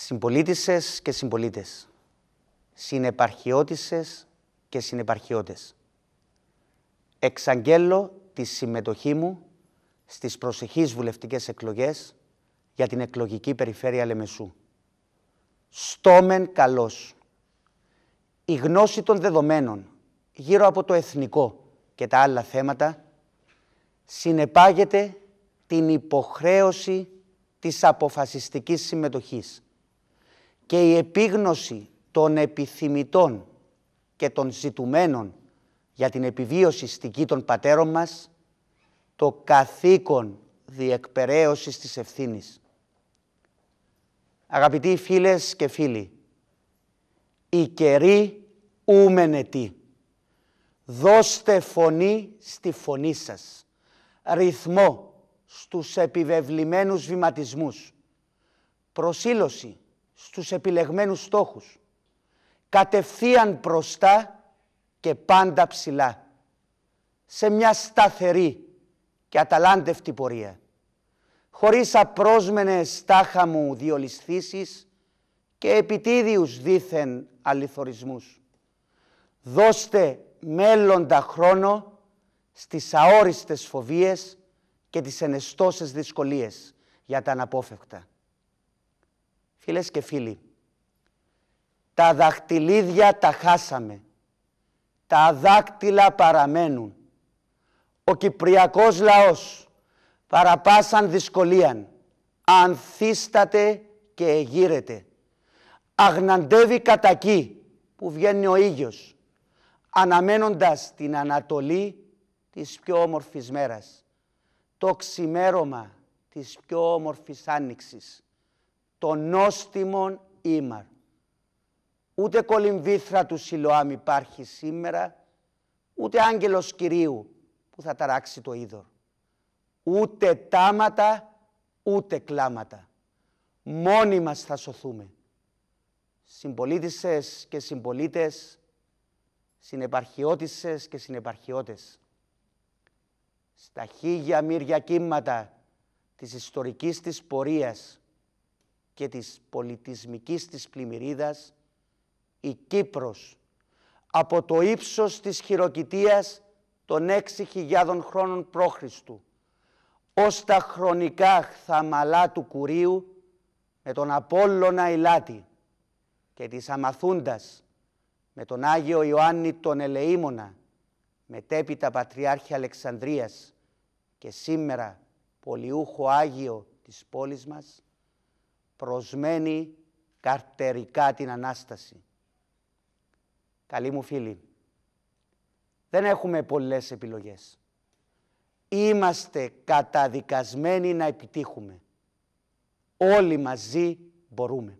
Συμπολίτησες και συμπολίτες. Συνεπαρχιώτησες και συνεπαρχιώτες. Εξαγγέλλω τη συμμετοχή μου στις προσεχείς βουλευτικές εκλογές για την εκλογική περιφέρεια Λεμεσού. Στόμεν καλός. Η γνώση των δεδομένων γύρω από το εθνικό και τα άλλα θέματα συνεπάγεται την υποχρέωση της αποφασιστικής συμμετοχής και η επίγνωση των επιθυμητών και των ζητουμένων για την επιβίωση στική των πατέρων μας, το καθήκον διεκπεραίωσης της ευθύνης. Αγαπητοί φίλες και φίλοι, η καιροί ούμενε Δώστε φωνή στη φωνή σας. Ρυθμό στους επιβεβλημένους βηματισμούς. Προσήλωση στους επιλεγμένους στόχους. Κατευθείαν μπροστά και πάντα ψηλά. Σε μια σταθερή και αταλάντευτη πορεία. Χωρίς απρόσμενες τάχα μου διολισθήσεις και επιτίδιους δήθεν αληθορισμούς. Δώστε μέλλοντα χρόνο στις αόριστες φοβίες και τις ενεστώσεις δυσκολίες για τα αναπόφευκτα. Φίλες και φίλοι, τα δαχτυλίδια τα χάσαμε. Τα δάκτυλα παραμένουν. Ο Κυπριακός λαός παραπάσαν δυσκολίαν. Ανθίσταται και εγείρεται. Αγναντεύει εκεί που βγαίνει ο ήλιος. Αναμένοντας την ανατολή της πιο όμορφης μέρας. Το ξημέρωμα της πιο όμορφης άνοιξης. Τον νόστιμον ήμαρ. Ούτε κολυμβήθρα του Σιλοάμ υπάρχει σήμερα, ούτε άγγελος Κυρίου που θα ταράξει το είδωρ. Ούτε τάματα, ούτε κλάματα. Μόνοι μας θα σωθούμε. Συμπολίτησες και συμπολίτες, συνεπαρχιώτησες και συνεπαρχιώτες. Στα χίλια μύρια κύματα της ιστορικής της πορείας και της πολιτισμικής της πλημμυρίδας, η Κύπρος από το ύψος της χειροκητίας των 6.000 χρόνων π.Χ. ως τα χρονικά χθαμαλά του Κουρίου με τον Απόλλωνα Ηλάτη και της Αμαθούντας με τον Άγιο Ιωάννη τον Ελεήμονα μετέπειτα Πατριάρχη Αλεξανδρίας και σήμερα πολιούχο Άγιο της πόλης μας προσμένει καρτερικά την Ανάσταση. Καλή μου φίλη. δεν έχουμε πολλές επιλογές. Είμαστε καταδικασμένοι να επιτύχουμε. Όλοι μαζί μπορούμε.